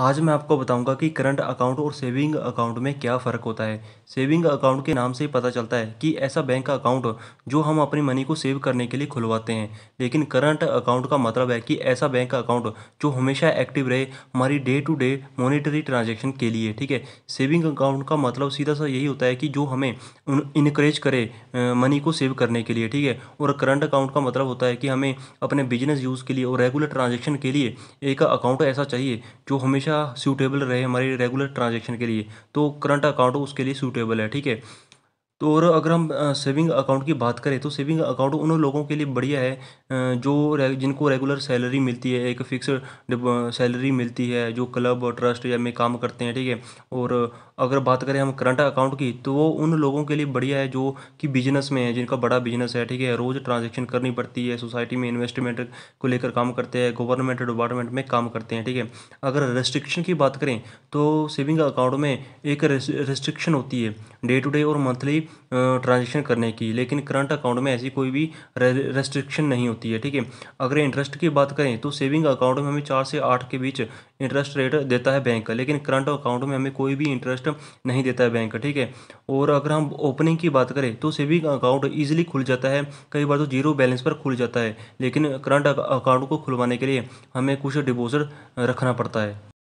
आज मैं आपको बताऊंगा कि करंट अकाउंट और सेविंग अकाउंट में क्या फ़र्क होता है सेविंग अकाउंट के नाम से ही पता चलता है कि ऐसा बैंक अकाउंट जो हम अपनी मनी को सेव करने के लिए खुलवाते हैं लेकिन करंट अकाउंट का मतलब है कि ऐसा बैंक अकाउंट जो हमेशा एक्टिव रहे हमारी day to day monetary transaction के लिए ठीक है सेविंग अकाउंट का मतलब सीधा सा यही होता है कि जो हमें इनक्रेज करे मनी को सेव करने के लिए ठीक है और करंट अकाउंट का मतलब होता है कि हमें अपने बिजनेस यूज़ के लिए और रेगुलर ट्रांजेक्शन के लिए एक अकाउंट ऐसा चाहिए जो हमें हमेशा सूटेबल रहे हमारे रेगुलर ट्रांजेक्शन के लिए तो करंट अकाउंट उसके लिए सूटेबल है ठीक है तो और अगर हम सेविंग अकाउंट की बात करें तो सेविंग अकाउंट उन लोगों के लिए बढ़िया है जो जिनको रेगुलर सैलरी मिलती है एक फिक्स सैलरी मिलती है जो क्लब और ट्रस्ट या में काम करते हैं ठीक है और अगर बात करें हम करंट अकाउंट की तो वो उन लोगों के लिए बढ़िया है जो कि बिजनेस में है जिनका बड़ा बिजनेस है ठीक है रोज़ ट्रांजेक्शन करनी पड़ती है सोसाइटी में इन्वेस्टमेंट को लेकर काम करते हैं गवर्नमेंट डिपार्टमेंट में काम करते हैं ठीक है अगर रेस्ट्रिक्शन की बात करें तो सेविंग अकाउंट में एक रेस्ट्रिक्शन होती है डे टू डे और मंथली ट्रांजेक्शन करने की लेकिन करंट अकाउंट में ऐसी कोई भी रेस्ट्रिक्शन नहीं होती है ठीक है अगर इंटरेस्ट की बात करें तो सेविंग अकाउंट में हमें चार से आठ के बीच इंटरेस्ट रेट देता है बैंक लेकिन करंट अकाउंट में हमें कोई भी इंटरेस्ट नहीं देता है बैंक ठीक है और अगर हम ओपनिंग की बात करें तो सेविंग अकाउंट ईजिली खुल जाता है कई बार तो जीरो बैलेंस पर खुल जाता है लेकिन करंट अकाउंट को खुलवाने के लिए हमें कुछ डिपोजिट रखना पड़ता है